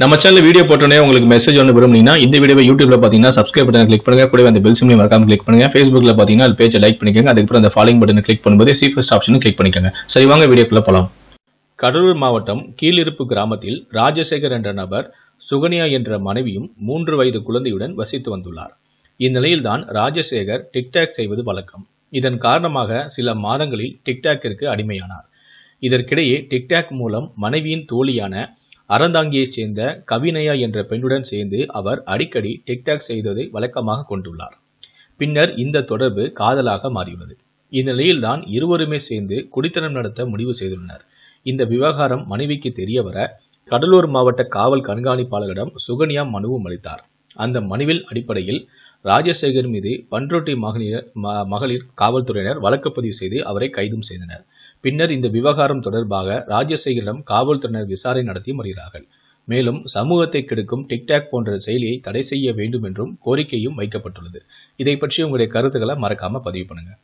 நம்ம channel video போட்டோன்னே உங்களுக்கு மெசேஜ் ஒன்று விரும்புனீங்கன்னா இந்த வீடியோ யூடியூப்ல பார்த்தீங்கன்னா சப்ஸ்கிரைப் பட்டன் கிளிக் பண்ணுங்க கூட அந்த பெல் சிம்லையும் மறக்காம கிளிக் பண்ணுங்க ஃபேஸ்புக்ல பார்த்தீங்கன்னா அது பேஜை லைக் பண்ணிக்கோங்க அதுக்கப்புறம் அந்த ஃபாலோ பட்டன் கிளிக் பண்ணும்போது சி ஃபர்ஸ்ட் ஆப்ஷனும் கிளிக் பண்ணிக்கோங்க சரி வாங்க வீடியோக்குள்ள போலாம் கடலூர் மாவட்டம் கீழிருப்பு கிராமத்தில் ராஜசேகர் என்ற நபர் சுகன்யா என்ற மனைவியும் மூன்று வயது குழந்தையுடன் வசித்து வந்துள்ளார் இந்நிலையில்தான் ராஜசேகர் டிக்டாக் செய்வது வழக்கம் இதன் காரணமாக சில மாதங்களில் டிக்டாக்கிற்கு அடிமையானார் இதற்கிடையே டிக்டாக் மூலம் மனைவியின் தோழியான அறந்தாங்கியைச் சேர்ந்த கவினயா என்ற பெண்ணுடன் சேர்ந்து அவர் அடிக்கடி டிக்டாக் செய்ததை வழக்கமாக கொண்டுள்ளார் பின்னர் இந்த தொடர்பு காதலாக மாறியுள்ளது நிலையில்தான் இருவருமே சேர்ந்து குடித்தனம் நடத்த முடிவு செய்துள்ளனர் இந்த விவகாரம் மனைவிக்கு தெரிய வர கடலூர் மாவட்ட காவல் கண்காணிப்பாளரிடம் சுகன்யா மனுவும் அளித்தார் அந்த மனுவில் அடிப்படையில் ராஜசேகர் மீது பன்ரொட்டி மகளிர் மகளிர் காவல்துறையினர் வழக்கு பதிவு செய்து அவரை கைதும் செய்தனர் பின்னர் இந்த விவகாரம் தொடர்பாக ராஜசேகரிடம் காவல்துறையினர் விசாரணை நடத்தி வருகிறார்கள் மேலும் சமூகத்தை கெடுக்கும் டிக்டாக் போன்ற செயலியை தடை செய்ய வேண்டும் என்றும் கோரிக்கையும் வைக்கப்பட்டுள்ளது இதை பற்றி உங்களுடைய கருத்துக்களை மறக்காம பதிவு பண்ணுங்க